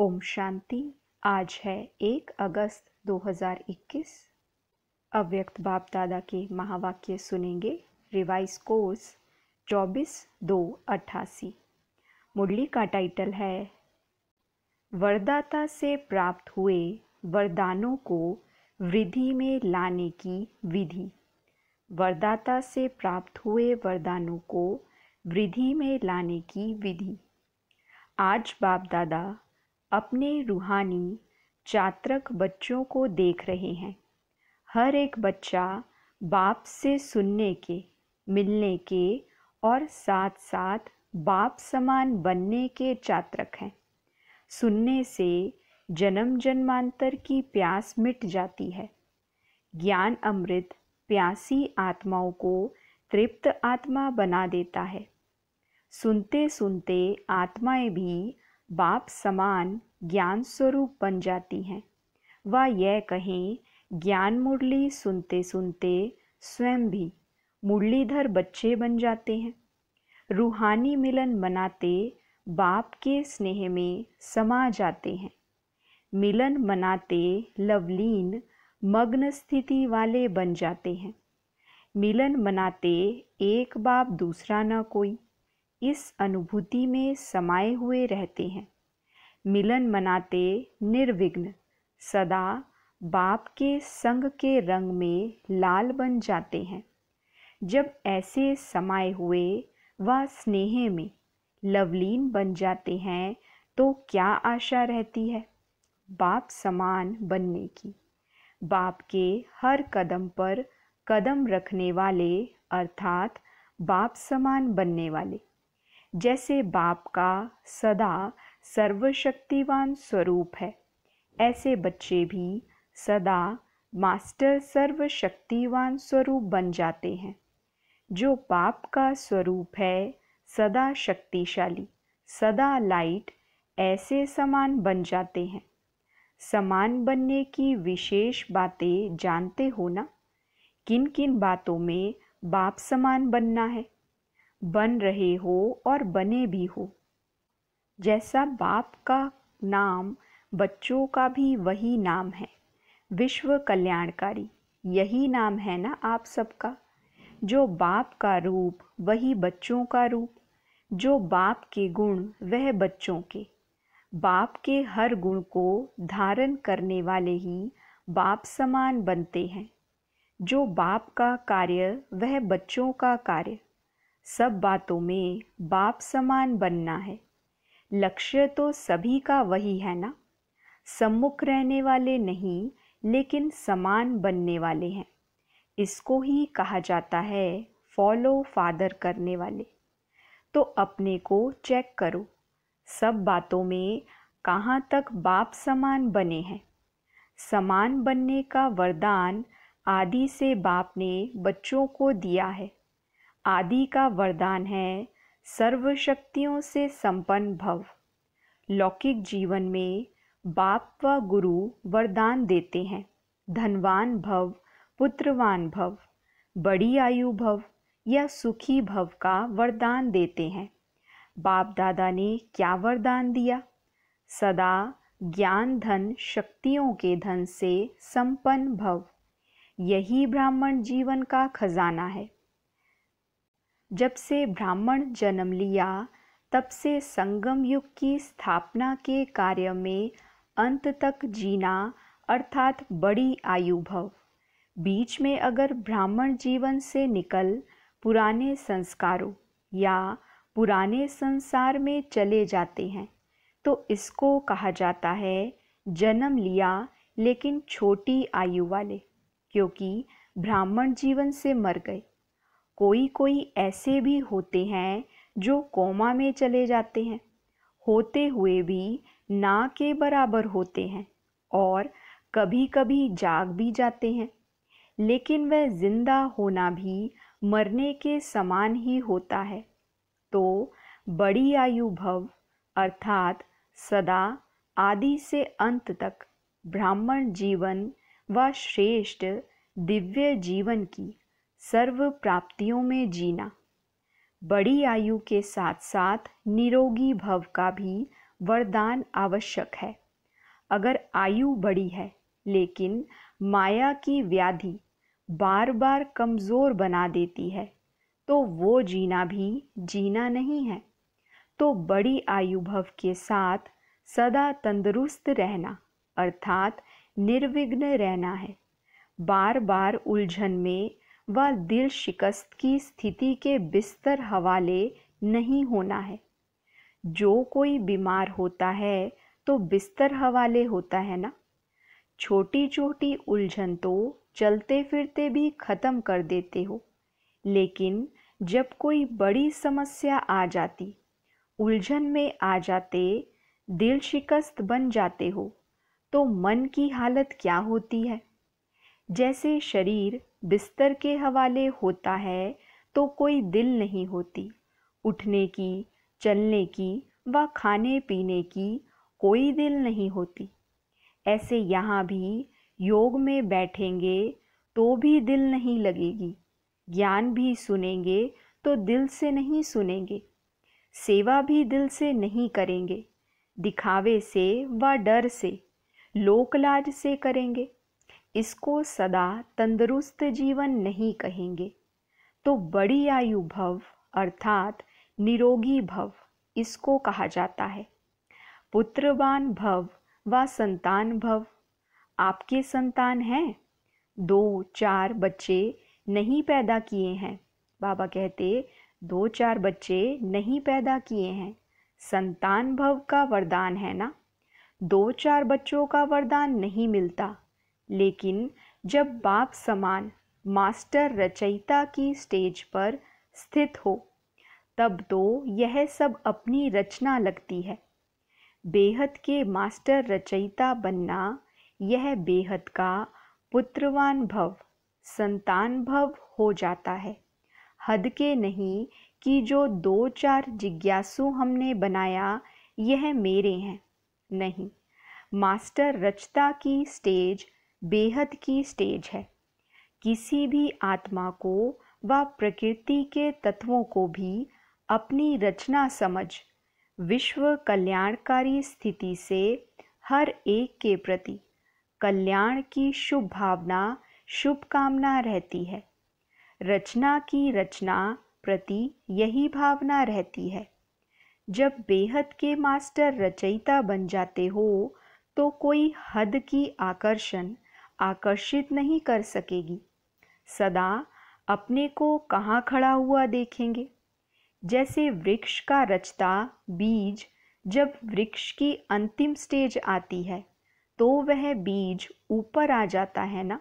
ओम शांति आज है एक अगस्त 2021 अव्यक्त बाप दादा के महावाक्य सुनेंगे रिवाइज कोर्स चौबीस दो अट्ठासी मुरली का टाइटल है वरदाता से प्राप्त हुए वरदानों को वृद्धि में लाने की विधि वरदाता से प्राप्त हुए वरदानों को वृद्धि में लाने की विधि आज बाप दादा अपने रूहानी चात्रक बच्चों को देख रहे हैं हर एक बच्चा बाप से सुनने के मिलने के और साथ साथ बाप समान बनने के चात्रक हैं सुनने से जन्म जन्मांतर की प्यास मिट जाती है ज्ञान अमृत प्यासी आत्माओं को तृप्त आत्मा बना देता है सुनते सुनते आत्माएं भी बाप समान ज्ञान स्वरूप बन जाती हैं व यह कहें ज्ञान मुरली सुनते सुनते स्वयं भी मुरलीधर बच्चे बन जाते हैं रूहानी मिलन मनाते बाप के स्नेह में समा जाते हैं मिलन मनाते लवलीन मग्न स्थिति वाले बन जाते हैं मिलन मनाते एक बाप दूसरा न कोई इस अनुभूति में समाये हुए रहते हैं मिलन मनाते निर्विघ्न सदा बाप के संग के रंग में लाल बन जाते हैं जब ऐसे समाये हुए व स्नेह में लवलीन बन जाते हैं तो क्या आशा रहती है बाप समान बनने की बाप के हर कदम पर कदम रखने वाले अर्थात बाप समान बनने वाले जैसे बाप का सदा सर्वशक्तिवान स्वरूप है ऐसे बच्चे भी सदा मास्टर सर्वशक्तिवान स्वरूप बन जाते हैं जो पाप का स्वरूप है सदा शक्तिशाली सदा लाइट ऐसे समान बन जाते हैं समान बनने की विशेष बातें जानते हो ना किन किन बातों में बाप समान बनना है बन रहे हो और बने भी हो जैसा बाप का नाम बच्चों का भी वही नाम है विश्व कल्याणकारी यही नाम है ना आप सबका जो बाप का रूप वही बच्चों का रूप जो बाप के गुण वह बच्चों के बाप के हर गुण को धारण करने वाले ही बाप समान बनते हैं जो बाप का कार्य वह बच्चों का कार्य सब बातों में बाप समान बनना है लक्ष्य तो सभी का वही है ना सम्मुख रहने वाले नहीं लेकिन समान बनने वाले हैं इसको ही कहा जाता है फॉलो फादर करने वाले तो अपने को चेक करो सब बातों में कहाँ तक बाप समान बने हैं समान बनने का वरदान आदि से बाप ने बच्चों को दिया है आदि का वरदान है सर्वशक्तियों से संपन्न भव लौकिक जीवन में बाप व गुरु वरदान देते हैं धनवान भव पुत्रवान भव बड़ी आयु भव या सुखी भव का वरदान देते हैं बाप दादा ने क्या वरदान दिया सदा ज्ञान धन शक्तियों के धन से संपन्न भव यही ब्राह्मण जीवन का खजाना है जब से ब्राह्मण जन्म लिया तब से संगम युग की स्थापना के कार्य में अंत तक जीना अर्थात बड़ी आयु भव बीच में अगर ब्राह्मण जीवन से निकल पुराने संस्कारों या पुराने संसार में चले जाते हैं तो इसको कहा जाता है जन्म लिया लेकिन छोटी आयु वाले क्योंकि ब्राह्मण जीवन से मर गए कोई कोई ऐसे भी होते हैं जो कोमा में चले जाते हैं होते हुए भी ना के बराबर होते हैं और कभी कभी जाग भी जाते हैं लेकिन वह जिंदा होना भी मरने के समान ही होता है तो बड़ी आयु भव अर्थात सदा आदि से अंत तक ब्राह्मण जीवन व श्रेष्ठ दिव्य जीवन की सर्व प्राप्तियों में जीना बड़ी आयु के साथ साथ निरोगी भव का भी वरदान आवश्यक है अगर आयु बड़ी है लेकिन माया की व्याधि बार बार कमज़ोर बना देती है तो वो जीना भी जीना नहीं है तो बड़ी आयु भव के साथ सदा तंदुरुस्त रहना अर्थात निर्विघ्न रहना है बार बार उलझन में व दिल शिकस्त की स्थिति के बिस्तर हवाले नहीं होना है जो कोई बीमार होता है तो बिस्तर हवाले होता है ना छोटी छोटी उलझन तो चलते फिरते भी ख़त्म कर देते हो लेकिन जब कोई बड़ी समस्या आ जाती उलझन में आ जाते दिल शिकस्त बन जाते हो तो मन की हालत क्या होती है जैसे शरीर बिस्तर के हवाले होता है तो कोई दिल नहीं होती उठने की चलने की व खाने पीने की कोई दिल नहीं होती ऐसे यहाँ भी योग में बैठेंगे तो भी दिल नहीं लगेगी ज्ञान भी सुनेंगे तो दिल से नहीं सुनेंगे सेवा भी दिल से नहीं करेंगे दिखावे से व डर से लोकलाज से करेंगे इसको सदा तंदुरुस्त जीवन नहीं कहेंगे तो बड़ी आयु भव अर्थात निरोगी भव इसको कहा जाता है पुत्रवान भव व संतान भव आपके संतान हैं दो चार बच्चे नहीं पैदा किए हैं बाबा कहते दो चार बच्चे नहीं पैदा किए हैं संतान भव का वरदान है ना दो चार बच्चों का वरदान नहीं मिलता लेकिन जब बाप समान मास्टर रचयिता की स्टेज पर स्थित हो तब तो यह सब अपनी रचना लगती है बेहद के मास्टर रचयिता बनना यह बेहद का पुत्रवान भव संतान भव हो जाता है हद के नहीं कि जो दो चार जिज्ञासु हमने बनाया यह मेरे हैं नहीं मास्टर रचता की स्टेज बेहद की स्टेज है किसी भी आत्मा को व प्रकृति के तत्वों को भी अपनी रचना समझ विश्व कल्याणकारी स्थिति से हर एक के प्रति कल्याण की शुभ भावना शुभकामना रहती है रचना की रचना प्रति यही भावना रहती है जब बेहद के मास्टर रचयिता बन जाते हो तो कोई हद की आकर्षण आकर्षित नहीं कर सकेगी सदा अपने को कहाँ खड़ा हुआ देखेंगे जैसे वृक्ष का रचता बीज जब वृक्ष की अंतिम स्टेज आती है तो वह बीज ऊपर आ जाता है ना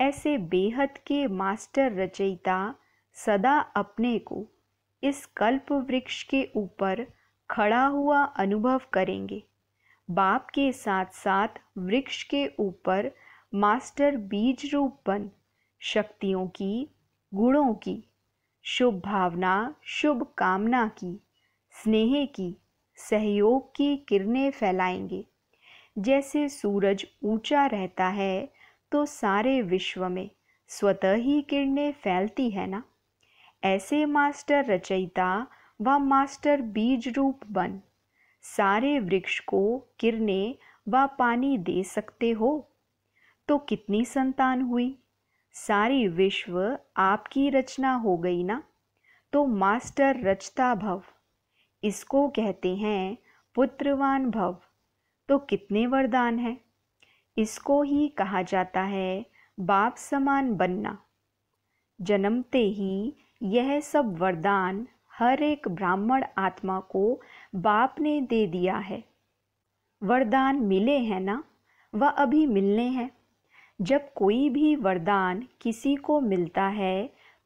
ऐसे बेहद के मास्टर रचयिता सदा अपने को इस कल्प वृक्ष के ऊपर खड़ा हुआ अनुभव करेंगे बाप के साथ साथ वृक्ष के ऊपर मास्टर बीज रूप बन शक्तियों की गुणों की शुभ भावना शुभ कामना की स्नेह की सहयोग की किरणें फैलाएंगे जैसे सूरज ऊंचा रहता है तो सारे विश्व में स्वतः ही किरणें फैलती है ना ऐसे मास्टर रचयिता व मास्टर बीज रूप बन सारे वृक्ष को किरणें व पानी दे सकते हो तो कितनी संतान हुई सारी विश्व आपकी रचना हो गई ना तो मास्टर रचता भव इसको कहते हैं पुत्रवान भव तो कितने वरदान हैं इसको ही कहा जाता है बाप समान बनना जन्मते ही यह सब वरदान हर एक ब्राह्मण आत्मा को बाप ने दे दिया है वरदान मिले हैं ना वह अभी मिलने हैं जब कोई भी वरदान किसी को मिलता है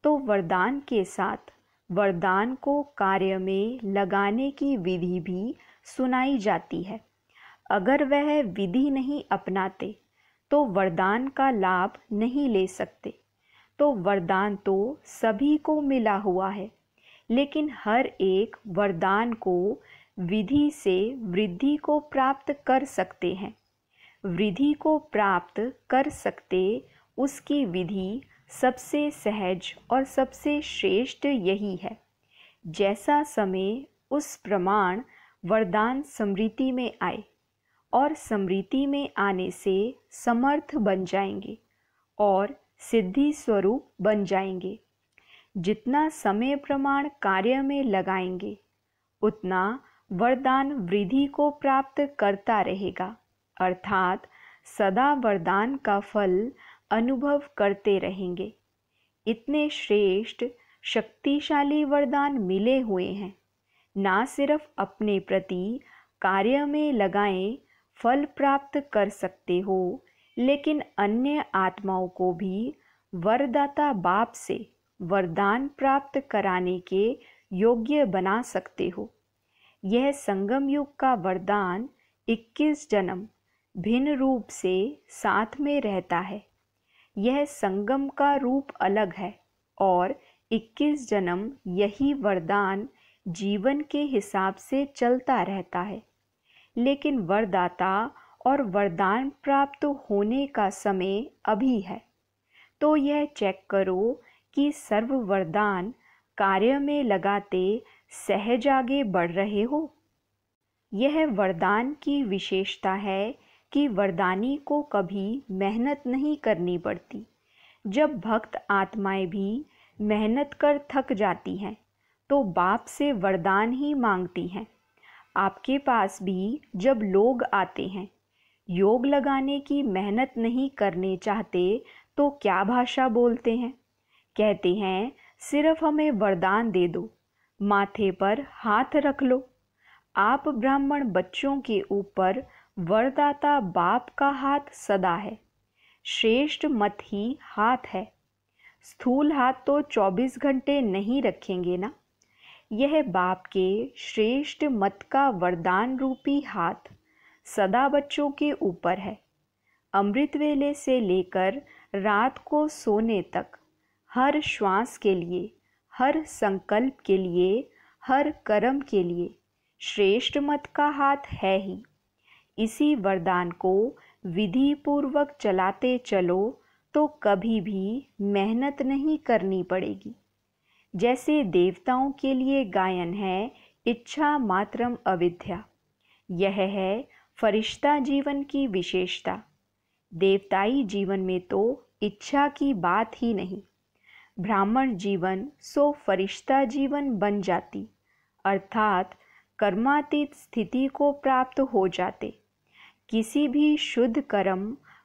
तो वरदान के साथ वरदान को कार्य में लगाने की विधि भी सुनाई जाती है अगर वह विधि नहीं अपनाते तो वरदान का लाभ नहीं ले सकते तो वरदान तो सभी को मिला हुआ है लेकिन हर एक वरदान को विधि से वृद्धि को प्राप्त कर सकते हैं वृद्धि को प्राप्त कर सकते उसकी विधि सबसे सहज और सबसे श्रेष्ठ यही है जैसा समय उस प्रमाण वरदान समृद्धि में आए और समृद्धि में आने से समर्थ बन जाएंगे और सिद्धि स्वरूप बन जाएंगे जितना समय प्रमाण कार्य में लगाएंगे उतना वरदान वृद्धि को प्राप्त करता रहेगा अर्थात सदा वरदान का फल अनुभव करते रहेंगे इतने श्रेष्ठ शक्तिशाली वरदान मिले हुए हैं ना सिर्फ अपने प्रति कार्य में लगाएं फल प्राप्त कर सकते हो लेकिन अन्य आत्माओं को भी वरदाता बाप से वरदान प्राप्त कराने के योग्य बना सकते हो यह संगम युग का वरदान 21 जन्म भिन्न रूप से साथ में रहता है यह संगम का रूप अलग है और 21 जन्म यही वरदान जीवन के हिसाब से चलता रहता है लेकिन वरदाता और वरदान प्राप्त होने का समय अभी है तो यह चेक करो कि सर्व वरदान कार्य में लगाते सहज आगे बढ़ रहे हो यह वरदान की विशेषता है कि वरदानी को कभी मेहनत नहीं करनी पड़ती जब भक्त आत्माएं भी मेहनत कर थक जाती हैं तो बाप से वरदान ही मांगती हैं आपके पास भी जब लोग आते हैं योग लगाने की मेहनत नहीं करने चाहते तो क्या भाषा बोलते हैं कहते हैं सिर्फ हमें वरदान दे दो माथे पर हाथ रख लो आप ब्राह्मण बच्चों के ऊपर वरदाता बाप का हाथ सदा है श्रेष्ठ मत ही हाथ है स्थूल हाथ तो 24 घंटे नहीं रखेंगे ना यह बाप के श्रेष्ठ मत का वरदान रूपी हाथ सदा बच्चों के ऊपर है अमृत वेले से लेकर रात को सोने तक हर श्वास के लिए हर संकल्प के लिए हर कर्म के लिए श्रेष्ठ मत का हाथ है ही इसी वरदान को विधि पूर्वक चलाते चलो तो कभी भी मेहनत नहीं करनी पड़ेगी जैसे देवताओं के लिए गायन है इच्छा मात्रम अविद्या यह है फरिश्ता जीवन की विशेषता देवताई जीवन में तो इच्छा की बात ही नहीं ब्राह्मण जीवन सो फरिश्ता जीवन बन जाती अर्थात कर्मातीत स्थिति को प्राप्त हो जाते किसी भी शुद्ध कर्म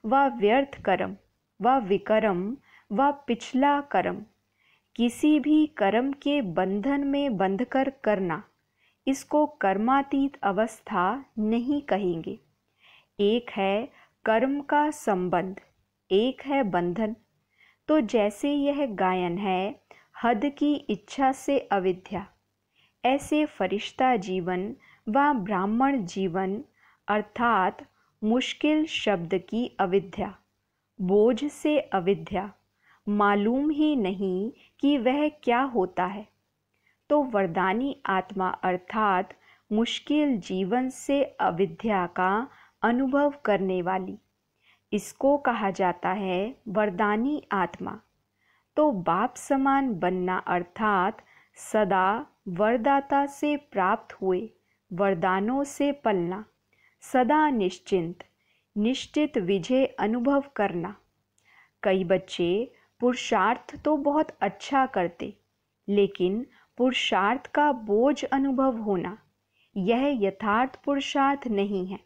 व व्यर्थ कर्म व विकर्म व पिछला कर्म किसी भी कर्म के बंधन में बंधकर करना इसको कर्मातीत अवस्था नहीं कहेंगे एक है कर्म का संबंध एक है बंधन तो जैसे यह गायन है हद की इच्छा से अविद्या ऐसे फरिश्ता जीवन व ब्राह्मण जीवन अर्थात मुश्किल शब्द की अविद्या बोझ से अविद्या मालूम ही नहीं कि वह क्या होता है तो वरदानी आत्मा अर्थात मुश्किल जीवन से अविद्या का अनुभव करने वाली इसको कहा जाता है वरदानी आत्मा तो बाप समान बनना अर्थात सदा वरदाता से प्राप्त हुए वरदानों से पलना सदा निश्चिंत निश्चित विजय अनुभव करना कई बच्चे पुरुषार्थ तो बहुत अच्छा करते लेकिन पुरुषार्थ का बोझ अनुभव होना यह यथार्थ पुरुषार्थ नहीं है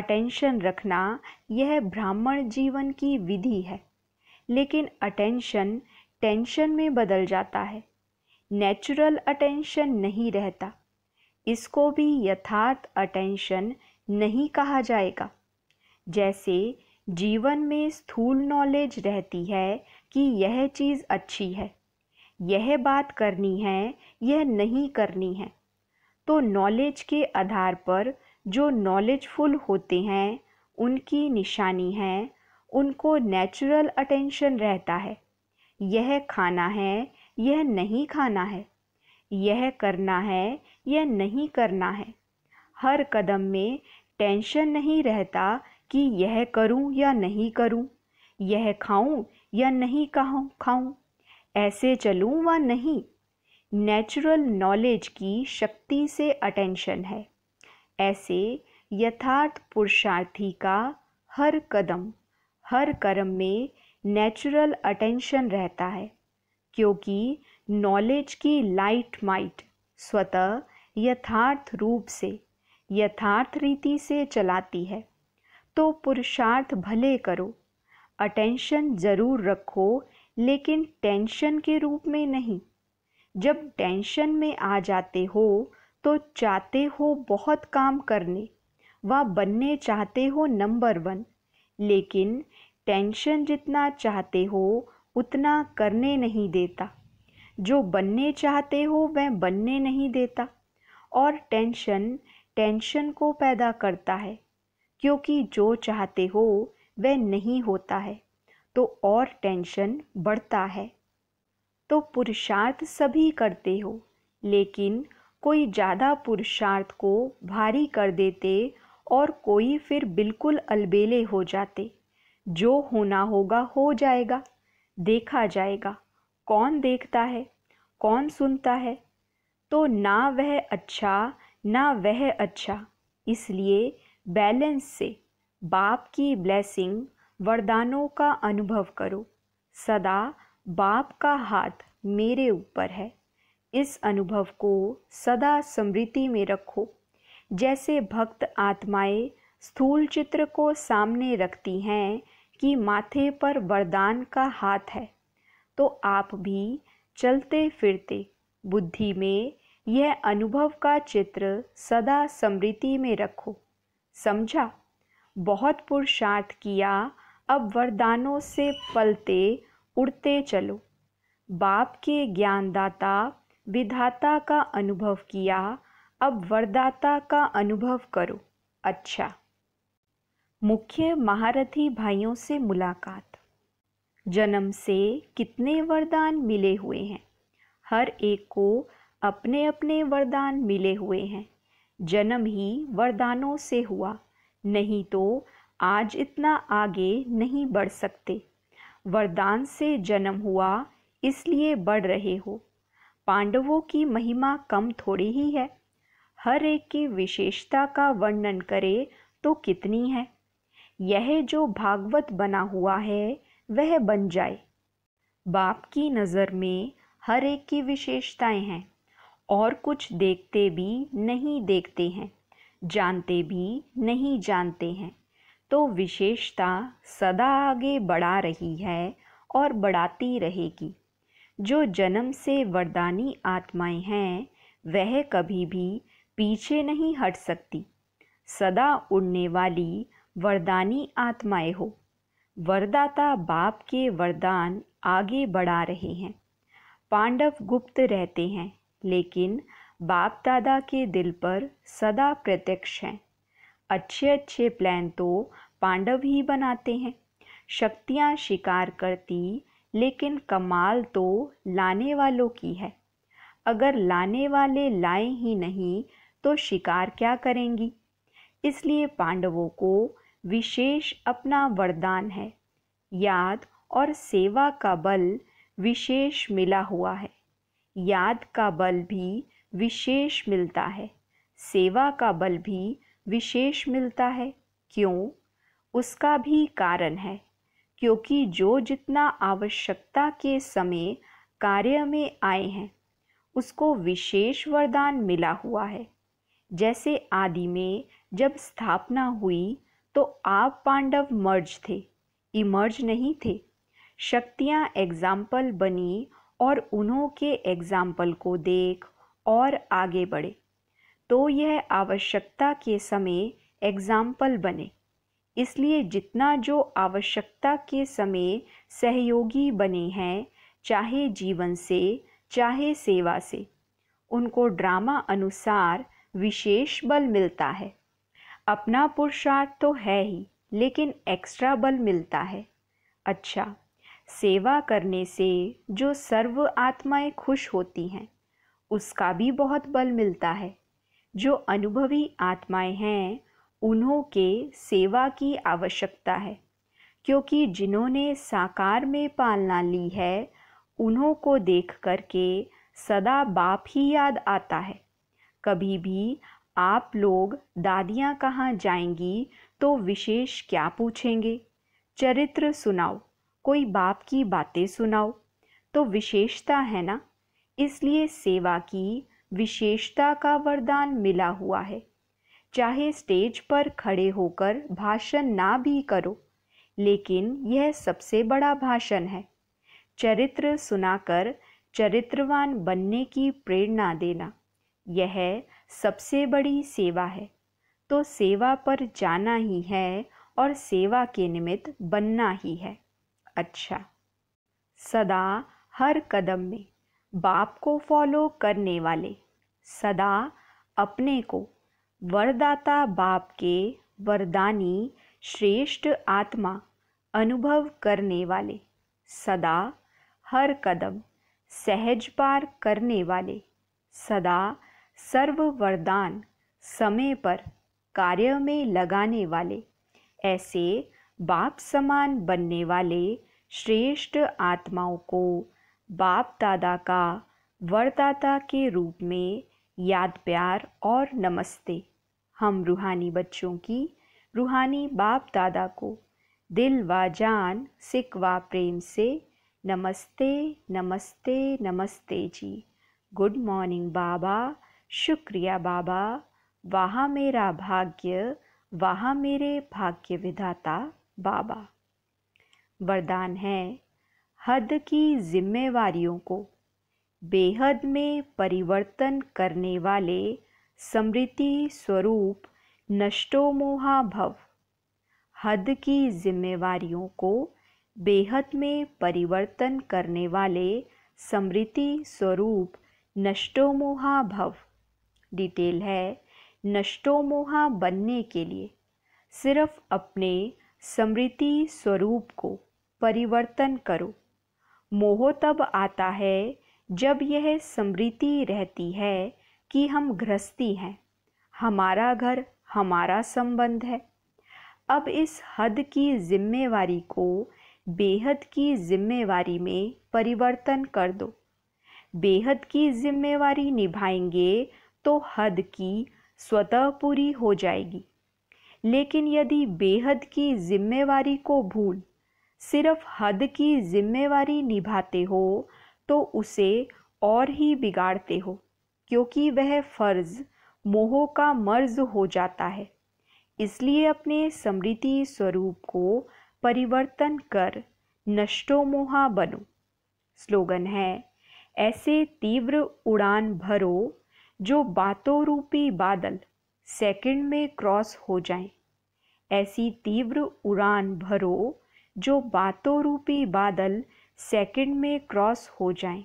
अटेंशन रखना यह ब्राह्मण जीवन की विधि है लेकिन अटेंशन टेंशन में बदल जाता है नेचुरल अटेंशन नहीं रहता इसको भी यथार्थ अटेंशन नहीं कहा जाएगा जैसे जीवन में स्थूल नॉलेज रहती है कि यह चीज़ अच्छी है यह बात करनी है यह नहीं करनी है तो नॉलेज के आधार पर जो नॉलेजफुल होते हैं उनकी निशानी है उनको नेचुरल अटेंशन रहता है यह खाना है यह नहीं खाना है यह करना है यह नहीं करना है हर कदम में टेंशन नहीं रहता कि यह करूं या नहीं करूं, यह खाऊं या नहीं खाऊं खाऊं ऐसे चलूं व नहीं नेचुरल नॉलेज की शक्ति से अटेंशन है ऐसे यथार्थ पुरुषार्थी का हर कदम हर कर्म में नेचुरल अटेंशन रहता है क्योंकि नॉलेज की लाइट माइट स्वतः यथार्थ रूप से यथार्थ रीति से चलाती है तो पुरुषार्थ भले करो अटेंशन ज़रूर रखो लेकिन टेंशन के रूप में नहीं जब टेंशन में आ जाते हो तो चाहते हो बहुत काम करने व बनने चाहते हो नंबर वन लेकिन टेंशन जितना चाहते हो उतना करने नहीं देता जो बनने चाहते हो वह बनने नहीं देता और टेंशन टेंशन को पैदा करता है क्योंकि जो चाहते हो वह नहीं होता है तो और टेंशन बढ़ता है तो पुरुषार्थ सभी करते हो लेकिन कोई ज़्यादा पुरुषार्थ को भारी कर देते और कोई फिर बिल्कुल अलबेले हो जाते जो होना होगा हो जाएगा देखा जाएगा कौन देखता है कौन सुनता है तो ना वह अच्छा ना वह अच्छा इसलिए बैलेंस से बाप की ब्लेसिंग वरदानों का अनुभव करो सदा बाप का हाथ मेरे ऊपर है इस अनुभव को सदा स्मृति में रखो जैसे भक्त आत्माएं स्थूल चित्र को सामने रखती हैं कि माथे पर वरदान का हाथ है तो आप भी चलते फिरते बुद्धि में यह अनुभव का चित्र सदा स्मृति में रखो समझा बहुत पुरुषार्थ किया अब वरदानों से पलते उड़ते चलो बाप के ज्ञानदाता विधाता का अनुभव किया अब वरदाता का अनुभव करो अच्छा मुख्य महारथी भाइयों से मुलाकात जन्म से कितने वरदान मिले हुए हैं हर एक को अपने अपने वरदान मिले हुए हैं जन्म ही वरदानों से हुआ नहीं तो आज इतना आगे नहीं बढ़ सकते वरदान से जन्म हुआ इसलिए बढ़ रहे हो पांडवों की महिमा कम थोड़ी ही है हर एक की विशेषता का वर्णन करे तो कितनी है यह जो भागवत बना हुआ है वह बन जाए बाप की नज़र में हर एक की विशेषताएं हैं और कुछ देखते भी नहीं देखते हैं जानते भी नहीं जानते हैं तो विशेषता सदा आगे बढ़ा रही है और बढ़ाती रहेगी जो जन्म से वरदानी आत्माएं हैं वह कभी भी पीछे नहीं हट सकती सदा उड़ने वाली वरदानी आत्माएं हो वरदाता बाप के वरदान आगे बढ़ा रहे हैं पांडव गुप्त रहते हैं लेकिन बाप दादा के दिल पर सदा प्रत्यक्ष हैं अच्छे अच्छे प्लान तो पांडव ही बनाते हैं शक्तियाँ शिकार करती लेकिन कमाल तो लाने वालों की है अगर लाने वाले लाए ही नहीं तो शिकार क्या करेंगी इसलिए पांडवों को विशेष अपना वरदान है याद और सेवा का बल विशेष मिला हुआ है याद का बल भी विशेष मिलता है सेवा का बल भी विशेष मिलता है क्यों उसका भी कारण है क्योंकि जो जितना आवश्यकता के समय कार्य में आए हैं उसको विशेष वरदान मिला हुआ है जैसे आदि में जब स्थापना हुई तो आप पांडव मर्ज थे इमर्ज नहीं थे शक्तियाँ एग्जाम्पल बनी और उन्हों के एग्जाम्पल को देख और आगे बढ़े तो यह आवश्यकता के समय एग्जाम्पल बने इसलिए जितना जो आवश्यकता के समय सहयोगी बने हैं चाहे जीवन से चाहे सेवा से उनको ड्रामा अनुसार विशेष बल मिलता है अपना पुरुषार्थ तो है ही लेकिन एक्स्ट्रा बल मिलता है अच्छा सेवा करने से जो सर्व आत्माएं खुश होती हैं उसका भी बहुत बल मिलता है जो अनुभवी आत्माएं हैं उन्हों के सेवा की आवश्यकता है क्योंकि जिन्होंने साकार में पालना ली है उन्हों को देख कर के सदा बाप ही याद आता है कभी भी आप लोग दादियाँ कहाँ जाएंगी तो विशेष क्या पूछेंगे चरित्र सुनाओ कोई बाप की बातें सुनाओ तो विशेषता है ना इसलिए सेवा की विशेषता का वरदान मिला हुआ है चाहे स्टेज पर खड़े होकर भाषण ना भी करो लेकिन यह सबसे बड़ा भाषण है चरित्र सुनाकर चरित्रवान बनने की प्रेरणा देना यह सबसे बड़ी सेवा है तो सेवा पर जाना ही है और सेवा के निमित्त बनना ही है अच्छा सदा हर कदम में बाप को फॉलो करने वाले सदा अपने को वरदाता बाप के वरदानी श्रेष्ठ आत्मा अनुभव करने वाले सदा हर कदम सहज पार करने वाले सदा सर्व वरदान समय पर कार्य में लगाने वाले ऐसे बाप समान बनने वाले श्रेष्ठ आत्माओं को बाप दादा का वरदाता के रूप में याद प्यार और नमस्ते हम रूहानी बच्चों की रूहानी बाप दादा को दिल व जान सिख व प्रेम से नमस्ते नमस्ते नमस्ते जी गुड मॉर्निंग बाबा शुक्रिया बाबा वहाँ मेरा भाग्य वहाँ मेरे भाग्य विधाता बाबा वरदान है हद की जिम्मेवारियों को बेहद में परिवर्तन करने वाले समृद्धि स्वरूप नष्टोमोहा भव हद की जिम्मेवारियों को बेहद में परिवर्तन करने वाले समृद्धि स्वरूप नष्टोमोहा भव डिटेल है नष्टोमोहा बनने के लिए सिर्फ अपने स्मृति स्वरूप को परिवर्तन करो मोह तब आता है जब यह स्मृति रहती है कि हम गृहस्थी हैं हमारा घर हमारा संबंध है अब इस हद की जिम्मेवारी को बेहद की जिम्मेवारी में परिवर्तन कर दो बेहद की जिम्मेवारी निभाएंगे तो हद की स्वतः पूरी हो जाएगी लेकिन यदि बेहद की जिम्मेवारी को भूल सिर्फ हद की जिम्मेवारी निभाते हो तो उसे और ही बिगाड़ते हो क्योंकि वह फ़र्ज़ मोह का मर्ज हो जाता है इसलिए अपने समृद्धि स्वरूप को परिवर्तन कर नष्टो मोहा बनो स्लोगन है ऐसे तीव्र उड़ान भरो जो बातों रूपी बादल सेकंड में क्रॉस हो जाएं। ऐसी तीव्र उड़ान भरो जो बातों रूपी बादल सेकंड में क्रॉस हो जाएं।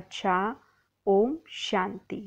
अच्छा ओम शांति